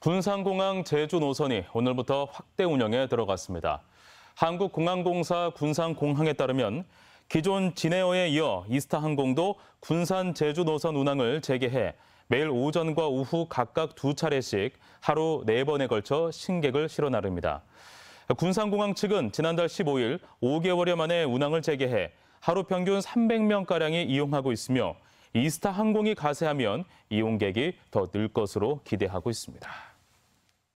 군산공항 제주 노선이 오늘부터 확대 운영에 들어갔습니다. 한국공항공사 군산공항에 따르면 기존 진에어에 이어 이스타항공도 군산 제주 노선 운항을 재개해 매일 오전과 오후 각각 두 차례씩 하루 네 번에 걸쳐 승객을 실어 나릅니다. 군산공항 측은 지난달 15일 5개월여 만에 운항을 재개해 하루 평균 300명가량이 이용하고 있으며 이스타 항공이 가세하면 이용객이 더 늘 것으로 기대하고 있습니다.